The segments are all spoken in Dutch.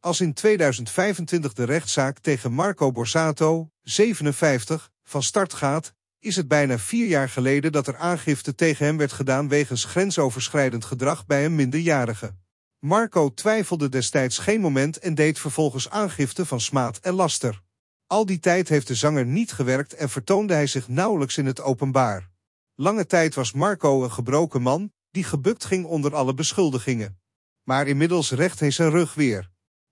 als in 2025 de rechtszaak tegen Marco Borsato, 57, van start gaat, is het bijna vier jaar geleden dat er aangifte tegen hem werd gedaan wegens grensoverschrijdend gedrag bij een minderjarige. Marco twijfelde destijds geen moment en deed vervolgens aangifte van smaad en laster. Al die tijd heeft de zanger niet gewerkt en vertoonde hij zich nauwelijks in het openbaar. Lange tijd was Marco een gebroken man, die gebukt ging onder alle beschuldigingen. Maar inmiddels recht hij zijn rug weer.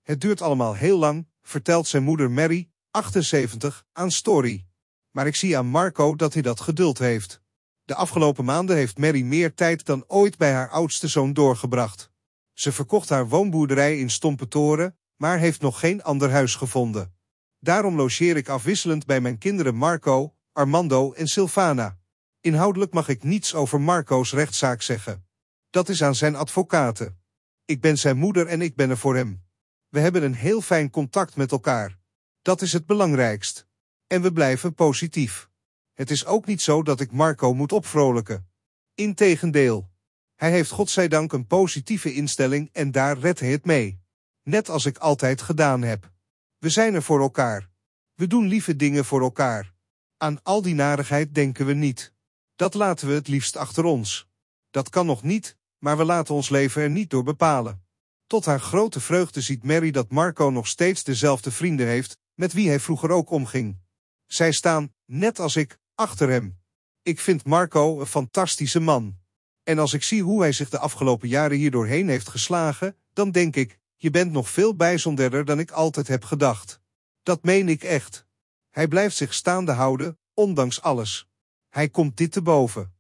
Het duurt allemaal heel lang, vertelt zijn moeder Mary, 78, aan Story. Maar ik zie aan Marco dat hij dat geduld heeft. De afgelopen maanden heeft Mary meer tijd dan ooit bij haar oudste zoon doorgebracht. Ze verkocht haar woonboerderij in Stompetoren, maar heeft nog geen ander huis gevonden. Daarom logeer ik afwisselend bij mijn kinderen Marco, Armando en Silvana. Inhoudelijk mag ik niets over Marco's rechtszaak zeggen. Dat is aan zijn advocaten. Ik ben zijn moeder en ik ben er voor hem. We hebben een heel fijn contact met elkaar. Dat is het belangrijkst. En we blijven positief. Het is ook niet zo dat ik Marco moet opvrolijken. Integendeel. Hij heeft godzijdank een positieve instelling en daar redt hij het mee. Net als ik altijd gedaan heb. We zijn er voor elkaar. We doen lieve dingen voor elkaar. Aan al die narigheid denken we niet. Dat laten we het liefst achter ons. Dat kan nog niet, maar we laten ons leven er niet door bepalen. Tot haar grote vreugde ziet Mary dat Marco nog steeds dezelfde vrienden heeft, met wie hij vroeger ook omging. Zij staan, net als ik, achter hem. Ik vind Marco een fantastische man. En als ik zie hoe hij zich de afgelopen jaren hierdoorheen heeft geslagen, dan denk ik, je bent nog veel bijzonderder dan ik altijd heb gedacht. Dat meen ik echt. Hij blijft zich staande houden, ondanks alles. Hij komt dit te boven.